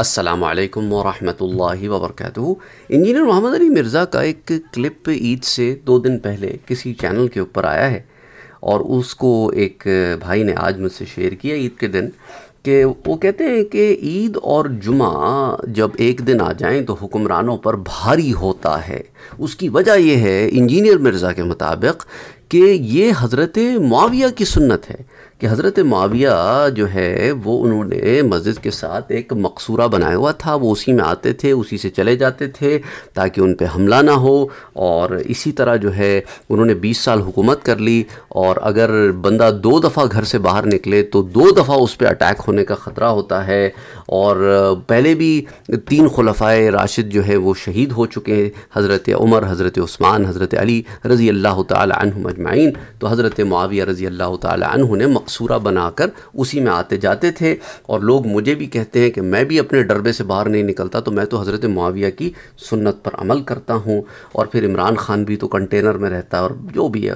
असलकम वरहमल वबरक इंजीनियर मोहम्मद अली मिर्ज़ा का एक क्लिप ईद से दो दिन पहले किसी चैनल के ऊपर आया है और उसको एक भाई ने आज मुझसे शेयर किया ईद के दिन कि वो कहते हैं कि ईद और जुमा जब एक दिन आ जाएं तो हुक्मरानों पर भारी होता है उसकी वजह यह है इंजीनियर मिर्ज़ा के मुताबिक कि ये हज़रत माविया की सुन्नत है कि हज़रत माविया जो है वो उन्होंने मस्जिद के साथ एक मकसूरा बनाया हुआ था वो उसी में आते थे उसी से चले जाते थे ताकि उन पर हमला ना हो और इसी तरह जो है उन्होंने बीस साल हुकूमत कर ली और अगर बंदा दो दफ़ा घर से बाहर निकले तो दो दफ़ा उस पर अटैक होने का ख़तरा होता है और पहले भी तीन खलफाए राशिद जो है वो शहीद हो चुके हैं हज़रत उमर हज़रत उस्मान हज़रत अली रज़ी अल्लाह तजमाइन तो हज़रत माविया रज़ी अल्लाह तु ने सूरा बनाकर उसी में आते जाते थे और लोग मुझे भी कहते हैं कि मैं भी अपने डरबे से बाहर नहीं निकलता तो मैं तो हज़रत माविया की सुन्नत पर अमल करता हूँ और फिर इमरान खान भी तो कंटेनर में रहता है और जो भी है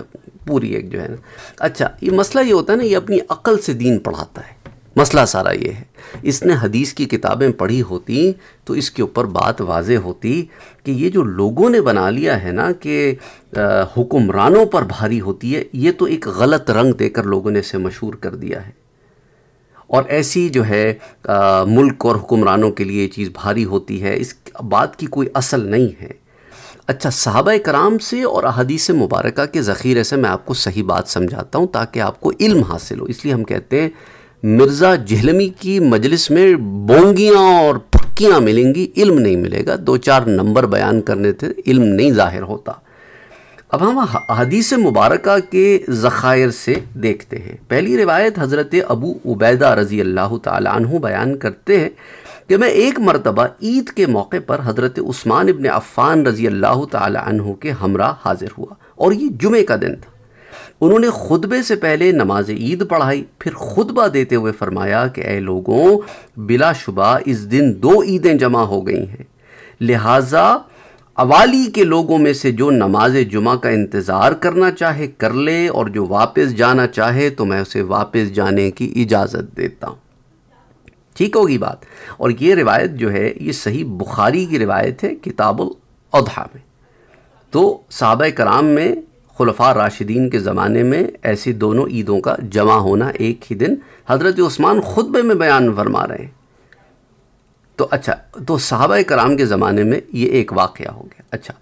पूरी एक जो है ना अच्छा ये मसला ये होता है ना ये अपनी अकल से दीन पढ़ाता है मसला सारा ये है इसने हदीस की किताबें पढ़ी होती तो इसके ऊपर बात वाज होती कि ये जो लोगों ने बना लिया है ना कि हुक्मरानों पर भारी होती है ये तो एक गलत रंग देकर लोगों ने इसे मशहूर कर दिया है और ऐसी जो है आ, मुल्क और हुक्मरानों के लिए ये चीज़ भारी होती है इस बात की कोई असल नहीं है अच्छा साहब कराम से और अदीस मुबारक के ज़ख़ीरे से मैं आपको सही बात समझाता हूँ ताकि आपको इल्म हासिल हो इसलिए हम कहते हैं मिर्ज़ा जहलमी की मजलिस में बोंगियाँ और पक्कियाँ मिलेंगी इल्म नहीं मिलेगा दो चार नंबर बयान करने थे इल्म नहीं ज़ाहिर होता अब हम हदीस मुबारक के ज़ख़ायर से देखते हैं पहली रिवायत हज़रत अबू उबैदा रज़ी अल्लाह तु बयान करते हैं कि मैं एक मरतबा ईद के मौके पर हज़रत उस्मान इबन अफ़ान रज़ी अल्लाह तु के हमरा हाज़िर हुआ और ये जुमे का दिन था उन्होंने खुतबे से पहले नमाज ईद पढ़ाई फिर खुतबा देते हुए फरमाया कि ए लोगों बिलाशुबा इस दिन दो ईदें जमा हो गई हैं लिहाजा अवाली के लोगों में से जो नमाज जुमा का इंतज़ार करना चाहे कर ले और जो वापस जाना चाहे तो मैं उसे वापस जाने की इजाज़त देता हूँ ठीक होगी बात और ये रिवायत जो है ये सही बुखारी की रिवायत है किताबुल अदहा में तो सहाब कराम में खुलफा राशिदीन के ज़माने में ऐसी दोनों ईदों का जमा होना एक ही दिन हज़रत उस्मान खुतबे में बयान फरमा रहे हैं तो अच्छा तो साहबा कराम के ज़माने में ये एक वाक़ हो गया अच्छा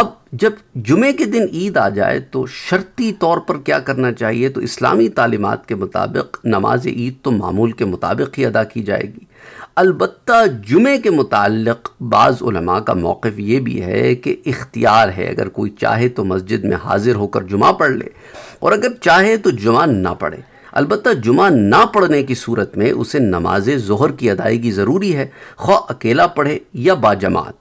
अब जब जुमे के दिन ईद आ जाए तो शर्ती तौर पर क्या करना चाहिए तो इस्लामी तालीमत के मुताबिक नमाज ईद तो मामूल के मुताबिक ही अदा की जाएगी अलबत् जुमे के मुतक़ उलमा का मौक़ ये भी है कि इख्तियार है अगर कोई चाहे तो मस्जिद में हाज़िर होकर जुमा पढ़ ले और अगर चाहे तो जुमा ना पढ़े अलबत् जुमा ना पढ़ने की सूरत में उसे नमाज जहर की अदायगी ज़रूरी है ख्वा अकेला पढ़े या बाजमात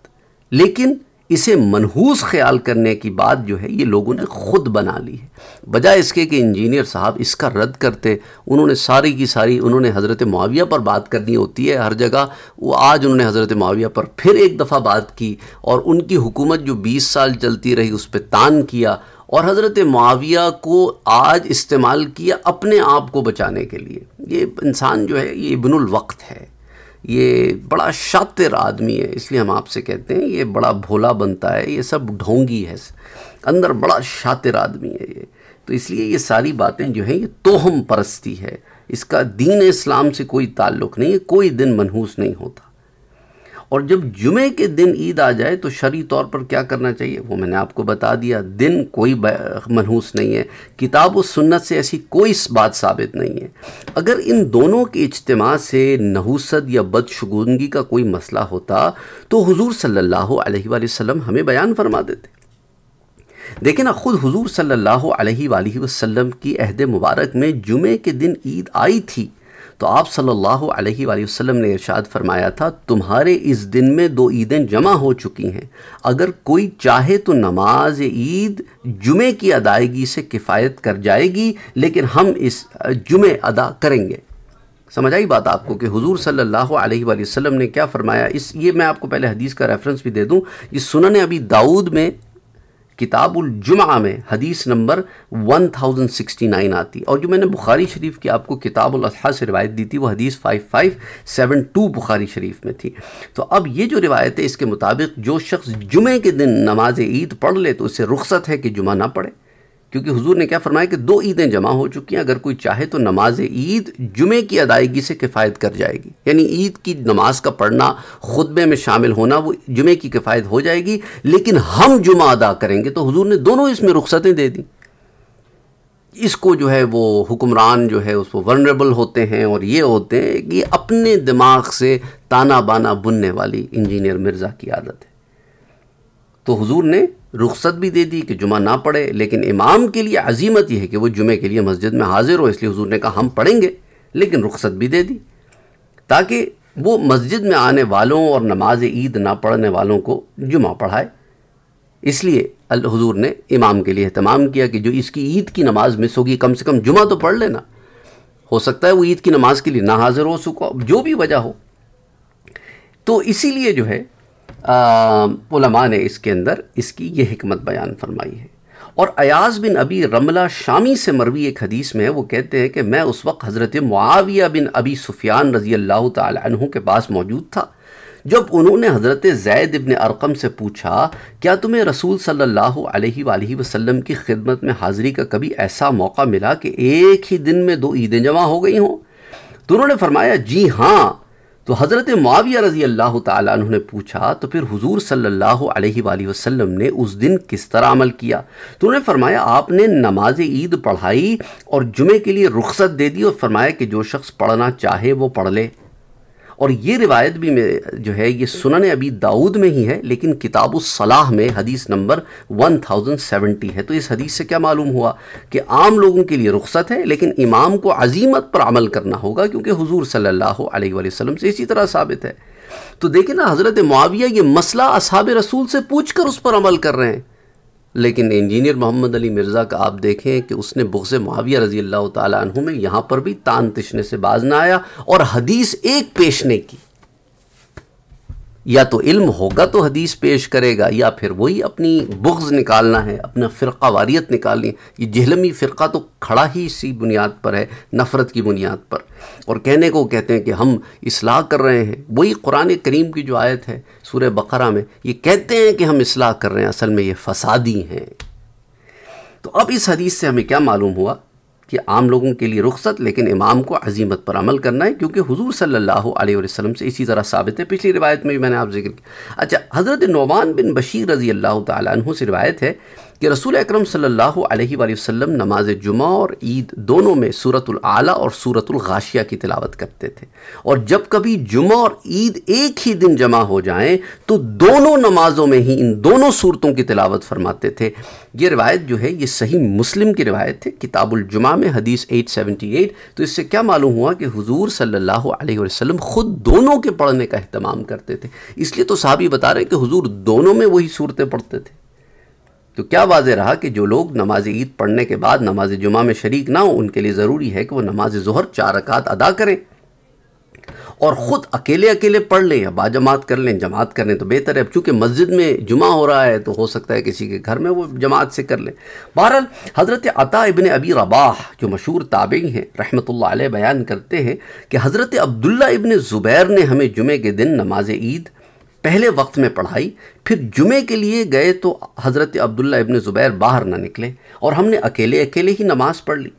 लेकिन इसे मनहूस ख्याल करने की बात जो है ये लोगों ने ख़ुद बना ली है बजाय इसके कि इंजीनियर साहब इसका रद्द करते उन्होंने सारी की सारी उन्होंने हज़रत माविया पर बात करनी होती है हर जगह वो आज उन्होंने हज़रत माविया पर फिर एक दफ़ा बात की और उनकी हुकूमत जो बीस साल चलती रही उस पर तान किया और हज़रत माविया को आज इस्तेमाल किया अपने आप को बचाने के लिए ये इंसान जो है ये इबनुल वक्त है ये बड़ा शातिर आदमी है इसलिए हम आपसे कहते हैं ये बड़ा भोला बनता है ये सब ढोंगी है अंदर बड़ा शातिर आदमी है ये तो इसलिए ये सारी बातें जो हैं ये तोहम परस्ती है इसका दीन इस्लाम से कोई ताल्लुक़ नहीं है कोई दिन मनहूस नहीं होता और जब जुमे के दिन ईद आ जाए तो शरी तौर पर क्या करना चाहिए वो मैंने आपको बता दिया दिन कोई मनहूस नहीं है किताब व सुन्नत से ऐसी कोई बात साबित नहीं है अगर इन दोनों के इज्तम से नहूसत या बदशगुनगी का कोई मसला होता तो हजूर सल्ला वसम हमें बयान फरमा देते देखें ना ख़ुद हुजूर सल्लल्लाहु अलैहि वसल्लम की अहद मुबारक में जुमे के दिन ईद आई थी तो आप सल्लल्लाहु अलैहि वसल्लम ने इरशाद फरमाया था तुम्हारे इस दिन में दो ईदें जमा हो चुकी हैं अगर कोई चाहे तो नमाज ईद जुमे की अदायगी से किफ़ायत कर जाएगी लेकिन हम इस जुमे अदा करेंगे समझ आई बात आपको कि हुजूर सल्लल्लाहु अलैहि वसल्लम ने क्या फरमाया इस ये मैं आपको पहले हदीस का रेफरेंस भी दे दूँ ये सुनने अभी दाऊद में किताबुल जुमा में हदीस नंबर 1069 आती और जो मैंने बुखारी शरीफ की आपको किताबुल अजहा से रिवायत दी थी वो हदीस 5572 बुखारी शरीफ में थी तो अब ये जो रिवायत है इसके मुताबिक जो शख्स जुमे के दिन नमाज ईद पढ़ ले तो उससे रुख्सत है कि जुमा ना पढ़े क्योंकि हुजूर ने क्या फरमाया कि दो ईदें जमा हो चुकी हैं अगर कोई चाहे तो नमाज ईद जुमे की अदायगी से किफ़ायत कर जाएगी यानी ईद की नमाज का पढ़ना खुतबे में शामिल होना वो जुमे की किफ़ायत हो जाएगी लेकिन हम जुमा अदा करेंगे तो हुजूर ने दोनों इसमें रुख्सतें दे दी इसको जो है वो हुक्मरान जो है उसको वनरेबल होते हैं और ये होते हैं कि अपने दिमाग से ताना बाना बुनने वाली इंजीनियर मिर्ज़ा की आदत है तो हुजूर ने रुख्सत भी दे दी कि जुमा ना पढ़े लेकिन इमाम के लिए अजीमत यह है कि वो जुमे के लिए मस्जिद में हाजिर हो इसलिए हुजूर ने कहा हम पढ़ेंगे लेकिन रुख्सत भी दे दी ताकि वो मस्जिद में आने वालों और नमाज ईद ना पढ़ने वालों को जुमा पढ़ाए इसलिए हजूर ने इमाम के लिए अहतमाम किया कि जो इसकी ईद की नमाज मिस होगी कम से कम जुमा तो पढ़ लेना हो सकता है वो ईद की नमाज के लिए ना हाज़िर हो सको जो भी वजह हो तो इसीलिए जो है उलमा ने इसके अंदर इसकी ये हमत बयान फरमाई है और अयाज बिन अबी रमला शामी से मरवी एक हदीस में है वो कहते हैं कि मैं उस वक्त हज़रत मुआविया बिन अबी सुफियान रज़ी अल्लाह तु के पास मौजूद था जब उन्होंने हज़रत जैद इबन अरकम से पूछा क्या तुम्हें रसूल सल्लल्लाहु अलैहि सल्ला वसल्लम की खिदमत में हाज़िरी का कभी ऐसा मौका मिला कि एक ही दिन में दो ईदें जमा हो गई हों तो उन्होंने फरमाया जी हाँ तो हज़रत माविया रज़ी अल्लाह तु ने पूछा तो फिर हुजूर सल्लल्लाहु अलैहि वसल्लम ने उस दिन किस तरह अमल किया तो उन्होंने फरमाया आपने नमाज ईद पढ़ाई और जुमे के लिए रुख्सत दे दी और फरमाया कि जो शख्स पढ़ना चाहे वो पढ़ ले और ये रिवायत भी मेरे जो है ये सुनने अभी दाऊद में ही है लेकिन किताब सलाह में हदीस नंबर 1070 है तो इस हदीस से क्या मालूम हुआ कि आम लोगों के लिए रुख्सत है लेकिन इमाम को अजीमत पर अमल करना होगा क्योंकि हुजूर सल्लल्लाहु अलैहि वसल्लम से इसी तरह साबित है तो देखें ना हज़रत मुआविया ये मसला असहाब रसूल से पूछ कर उस पर अमल कर रहे हैं लेकिन इंजीनियर मोहम्मद अली मिर्ज़ा का आप देखें कि उसने बुग्स माविया रजी अल्लाह तु में यहाँ पर भी तान तिशने से बाज ना आया और हदीस एक पेश की या तो इल्म होगा तो हदीस पेश करेगा या फिर वही अपनी बुग्ज निकालना है अपना फ़िरका वारियत निकालनी है ये जहलमी फ़िरका तो खड़ा ही इसी बुनियाद पर है नफ़रत की बुनियाद पर और कहने को कहते हैं कि हम इसलाह कर रहे हैं वही कुरान करीम की जो आयत है सूर्य बकरा में ये कहते हैं कि हम इसलाह कर रहे हैं असल में ये फसादी हैं तो अब इस हदीस से हमें क्या मालूम हुआ कि आम लोगों के लिए रुख्सत लेकिन इमाम को अजीमत पर अमल करना है क्योंकि हुजूर सल्लल्लाहु अलैहि वसल्लम से इसी तरह साबित है पिछली रिवायत में भी मैंने आप जिक्र किया अच्छा हज़रत नौमान बिन बशीर रज़ी अल्लाह तु से रिवायत है कि रसूल अक्रम सम नमाज जुमा और ईद दोनों में सूरतुल आला और सूरतुल गाशिया की तिलावत करते थे और जब कभी जुमा और ईद एक ही दिन जमा हो जाएं तो दोनों नमाजों में ही इन दोनों सूरतों की तिलावत फरमाते थे ये रिवायत जो है ये सही मुस्लिम की रवायत है किताबुल जुमा में हदीस 878 तो इससे क्या मालूम हुआ कि हुजूर सल्लल्लाहु अलैहि वसल्लम खुद दोनों के पढ़ने का अहतमाम करते थे इसलिए तो साहब ये बता रहे हैं कि हुजूर दोनों में वही सूरतें पढ़ते थे तो क्या वाज रहा कि जो लोग नमाज ईद पढ़ने के बाद नमाज जुमा में शरीक ना हो उनके लिए ज़रूरी है कि वह नमाज जहर चार अकात अदा करें और ख़ुद अकेले अकेले पढ़ लें या बाजमात कर लें जमात कर लें तो बेहतर है चूँकि मस्जिद में जुमा हो रहा है तो हो सकता है किसी के घर में वो जमात से कर लें बहरहाल हज़रत अता इबन अबी रबाह जो मशहूर ताबी हैं रहमत बयान करते हैं कि हज़रत अब्दुल्ला इबन ज़ुबैर ने हमें जुमे के दिन नमाज ईद पहले वक्त में पढ़ाई फिर जुमे के लिए गए तो हज़रत अब्दुल्ला इबन ज़ुबैर बाहर ना निकले और हमने अकेले अकेले ही नमाज़ पढ़ ली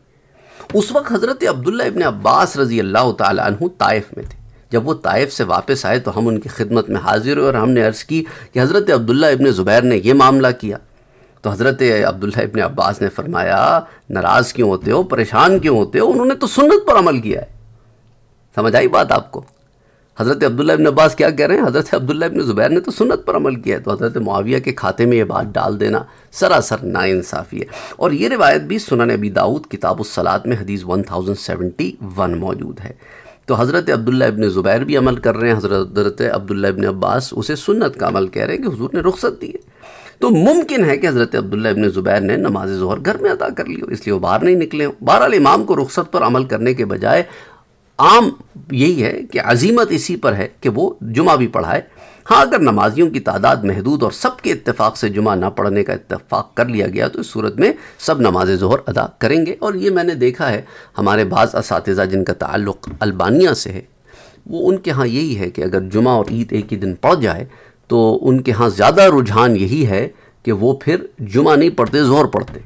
उस वक्त हज़रत अब्दुल्ला इबन अब्बास रज़ी अल्लाह तु ताइफ में थे जब वो ताइफ से वापस आए तो हम उनकी खिदमत में हाजिर हुए और हमने अर्ज़ की कि हज़रत अब्दुल्ला इबन ज़ुबैर ने यह मामला किया तो हज़रत अब्दुल्ला इबन अब्बास ने फरमाया नाराज़ क्यों होते हो परेशान क्यों होते हो उन्होंने तो सुन्नत पर अमल किया है समझ आई बात आपको हज़रत अब्दुल्ला इबन अब्बास क्या कह रहे हैं हज़रत अब्दुल्ला इबन ज़ुबैर ने तो सुनत पर अमल किया है तो हज़रत माविया के खाते में ये बात डाल देना सरासर नाइंसाफ़ी है और ये रिवायत भी सुनन अबी दाऊद सलात में हदीस वन थाउजेंड सेवेंटी वन मौजूद है तो हज़रत अब्दुल्ला इबन ज़ुबैर भी अमल कर रहे हैं हज़रत अब्दुल्ला इबन अब्बास उसे सुन्नत का अमल कह रहे हैं कि हुजूर ने रुख़त दी है तो मुमकिन है कि हज़रत अब्दुल्ला इबन ज़ुबैर ने नमाज जहर घर में अदा कर ली हो इसलिए वो बाहर नहीं निकले हो बहरहाल इमाम को रुखसत पर अमल करने के बजाय आम यही है कि अजीमत इसी पर है कि वो जुमा भी पढ़ाए हाँ अगर नमाजियों की तादाद महदूद और सबके इतफ़ाक़ से जुमा ना पढ़ने का इतफ़ाक़ कर लिया गया तो इस सूरत में सब नमाज जहर अदा करेंगे और ये मैंने देखा है हमारे बाज़ इस जिनका ताल्लुक़ अल्बानिया से है वो उनके यहाँ यही है कि अगर जुमा और ईद एक ही दिन पड़ जाए तो उनके यहाँ ज़्यादा रुझान यही है कि वो फिर जुमा नहीं पढ़ते ज़ोर पढ़ते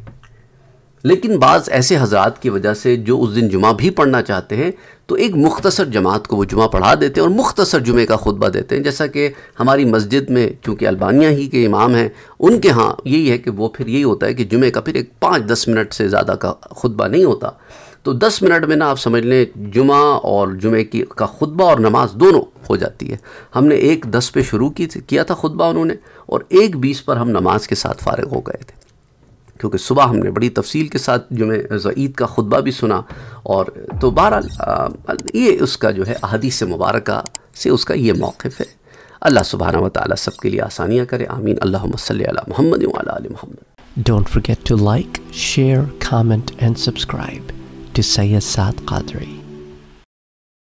लेकिन बाज़ ऐसे हजरात की वजह से जो उस दिन जुमा भी पढ़ना चाहते हैं तो एक मुख्तसर जमात को वो जुमा पढ़ा देते हैं और मुख्तसर जुमे का खुतबा देते हैं जैसा कि हमारी मस्जिद में चूँकि अल्बानिया ही के इमाम हैं उनके यहाँ यही है कि वो फिर यही होता है कि जुमे का फिर एक पाँच दस मिनट से ज़्यादा का खुतबा नहीं होता तो दस मिनट में ना आप समझ लें जुमा और जुमे की का खुतबा और नमाज दोनों हो जाती है हमने एक दस पे शुरू की किया था खुतबा उन्होंने और एक बीस पर हम नमाज के साथ फारग हो गए थे क्योंकि सुबह हमने बड़ी तफसील के साथ जुमे ईद का खुतबा भी सुना और तो बहरहाल ये उसका जो है अहदीस मुबारक से उसका ये मौक़ है अल्लाह सुबहाना वाली सब के लिए आसानियाँ करे आमीन Allah Muhammad Muhammad don't forget to like share comment and subscribe to Syed सात कादरी